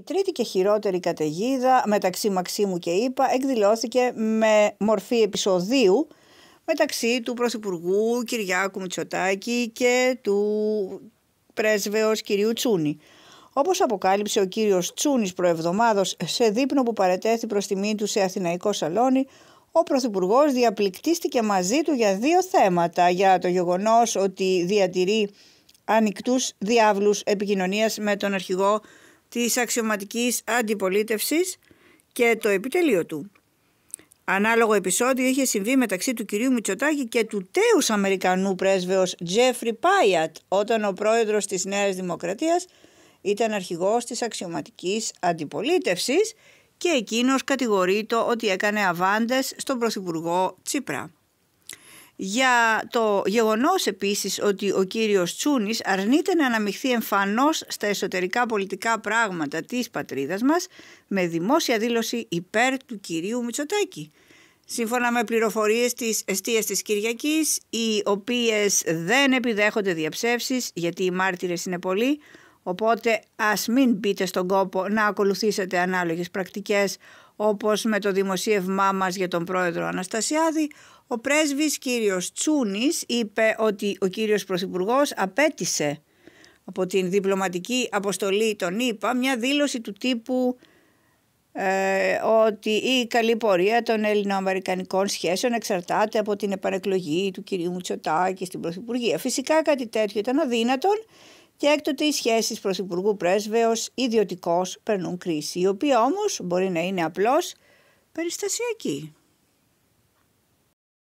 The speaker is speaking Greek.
Η τρίτη και χειρότερη καταιγίδα μεταξύ Μαξίμου και ΙΠΑ εκδηλώθηκε με μορφή επεισοδίου μεταξύ του Πρωθυπουργού Κυριάκου Μητσοτάκη και του πρέσβεως κυρίου Τσούνη. Όπως αποκάλυψε ο κύριος Τσούνης προεβδομάδος σε δείπνο που παρετέθη προς τιμή του σε αθηναϊκό σαλόνι, ο Πρωθυπουργός διαπληκτίστηκε μαζί του για δύο θέματα, για το γεγονός ότι διατηρεί ανοιχτούς διάβλους επικοινωνίας με τον αρχηγό της αξιωματικής αντιπολίτευσης και το επιτελείο του. Ανάλογο επεισόδιο είχε συμβεί μεταξύ του κυρίου Μητσοτάκη και του τέους Αμερικανού πρέσβεως Τζέφρι Πάιατ όταν ο πρόεδρος της Νέας Δημοκρατίας ήταν αρχηγός της αξιωματικής αντιπολίτευσης και εκείνος κατηγορείται ότι έκανε αβάντες στον Πρωθυπουργό Τσίπρα για το γεγονός επίσης ότι ο κύριος Τσούνης αρνείται να αναμειχθεί εμφανώς στα εσωτερικά πολιτικά πράγματα της πατρίδας μας με δημόσια δήλωση υπέρ του κυρίου Μητσοτάκη. Σύμφωνα με πληροφορίες της εστίας της Κυριακής, οι οποίες δεν επιδέχονται διαψεύσεις γιατί οι μάρτυρες είναι πολλοί, Οπότε ας μην μπείτε στον κόπο να ακολουθήσετε ανάλογες πρακτικές όπως με το δημοσίευμά μας για τον πρόεδρο Αναστασιάδη, ο πρέσβης κύριος Τσούνης είπε ότι ο κύριος Πρωθυπουργός απέτησε από την διπλωματική αποστολή των ΗΠΑ μια δήλωση του τύπου ε, ότι η καλή πορεία των ελληνοαμερικανικών σχέσεων εξαρτάται από την επανεκλογή του κυρίου Μουτσοτάκη στην Πρωθυπουργία. Φυσικά κάτι τέτοιο ήταν αδύνατον και έκτοτε οι σχέσεις πρωθυπουργού πρέσβεως ιδιωτικό περνούν κρίση, η οποία όμως μπορεί να είναι απλώς περιστασιακή.